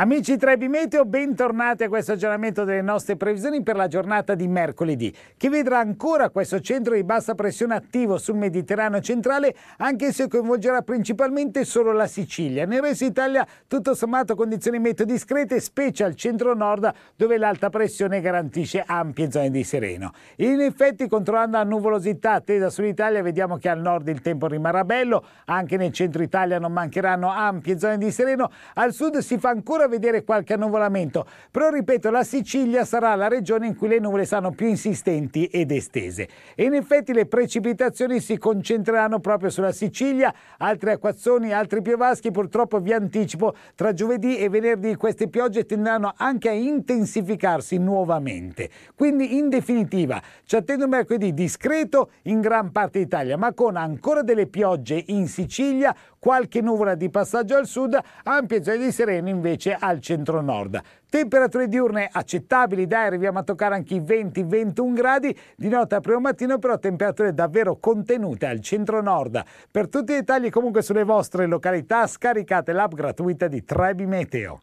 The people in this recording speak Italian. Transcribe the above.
Amici Trebi Meteo, bentornati a questo aggiornamento delle nostre previsioni per la giornata di mercoledì, che vedrà ancora questo centro di bassa pressione attivo sul Mediterraneo centrale, anche se coinvolgerà principalmente solo la Sicilia. Nel resto d'Italia, tutto sommato, condizioni meteo discrete, specie al centro-nord, dove l'alta pressione garantisce ampie zone di sereno. In effetti, controllando la nuvolosità attesa sull'Italia, vediamo che al nord il tempo rimarrà bello, anche nel centro Italia non mancheranno ampie zone di sereno, al sud si fa ancora vedere qualche annuvolamento, però ripeto la Sicilia sarà la regione in cui le nuvole saranno più insistenti ed estese. E in effetti le precipitazioni si concentreranno proprio sulla Sicilia, altri acquazzoni, altri piovaschi, purtroppo vi anticipo, tra giovedì e venerdì queste piogge tenderanno anche a intensificarsi nuovamente. Quindi in definitiva ci attende un mercoledì discreto in gran parte d'Italia, ma con ancora delle piogge in Sicilia, qualche nuvola di passaggio al sud, ampie zone di sereno invece al centro-nord. Temperature diurne accettabili, dai, arriviamo a toccare anche i 20-21 gradi, di notte a primo mattino però temperature davvero contenute al centro-nord. Per tutti i dettagli comunque sulle vostre località scaricate l'app gratuita di Trebi Meteo.